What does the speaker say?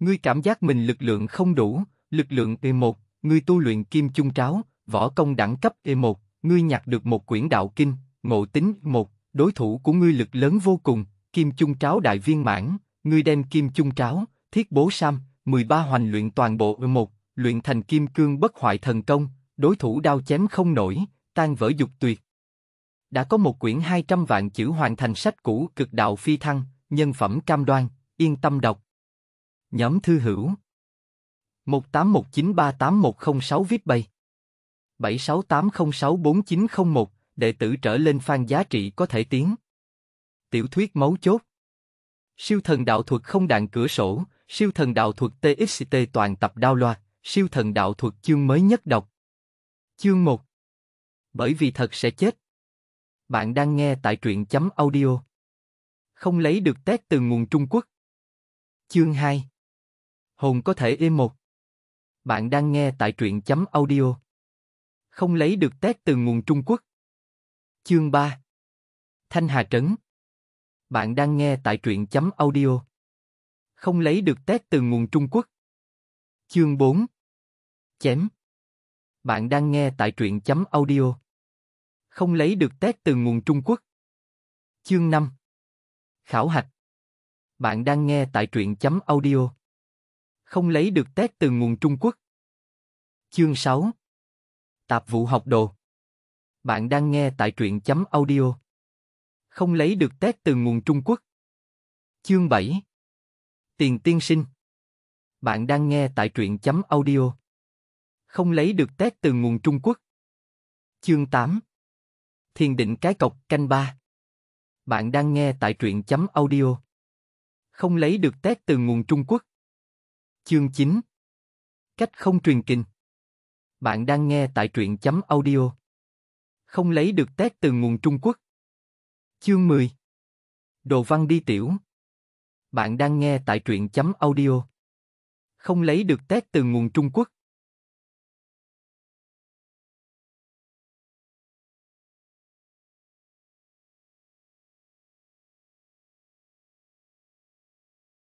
Ngươi cảm giác mình lực lượng không đủ, lực lượng E1, ngươi tu luyện kim chung tráo, võ công đẳng cấp E1, ngươi nhặt được một quyển đạo kinh, ngộ tính một đối thủ của ngươi lực lớn vô cùng, kim chung tráo đại viên mãn, ngươi đem kim chung tráo, thiết bố sam, 13 hoành luyện toàn bộ E1, luyện thành kim cương bất hoại thần công, đối thủ đao chém không nổi, tan vỡ dục tuyệt. Đã có một quyển 200 vạn chữ hoàn thành sách cũ cực đạo phi thăng, nhân phẩm cam đoan, yên tâm đọc. Nhóm thư hữu 18193806 VIP bay 768064901, đệ tử trở lên phan giá trị có thể tiến. Tiểu thuyết mấu chốt Siêu thần đạo thuật không đạn cửa sổ, siêu thần đạo thuật TXT toàn tập đao loa, siêu thần đạo thuật chương mới nhất đọc. Chương 1 Bởi vì thật sẽ chết. Bạn đang nghe tại truyện chấm audio. Không lấy được test từ nguồn Trung Quốc. Chương 2 Hồn có thể im một. Bạn đang nghe tại truyện chấm audio. Không lấy được tét từ nguồn Trung Quốc. Chương 3 Thanh Hà Trấn Bạn đang nghe tại truyện chấm audio. Không lấy được tét từ nguồn Trung Quốc. Chương 4 Chém Bạn đang nghe tại truyện chấm audio. Không lấy được tét từ nguồn Trung Quốc. Chương 5 Khảo hạch Bạn đang nghe tại truyện chấm audio không lấy được test từ nguồn Trung Quốc. Chương 6 Tạp vụ học đồ Bạn đang nghe tại truyện chấm audio. Không lấy được test từ nguồn Trung Quốc. Chương 7 Tiền tiên sinh Bạn đang nghe tại truyện chấm audio. Không lấy được test từ nguồn Trung Quốc. Chương 8 Thiền định cái cọc canh ba Bạn đang nghe tại truyện chấm audio. Không lấy được test từ nguồn Trung Quốc. Chương 9 Cách không truyền kinh Bạn đang nghe tại truyện chấm audio Không lấy được tét từ nguồn Trung Quốc Chương 10 Đồ văn đi tiểu Bạn đang nghe tại truyện chấm audio Không lấy được tét từ nguồn Trung Quốc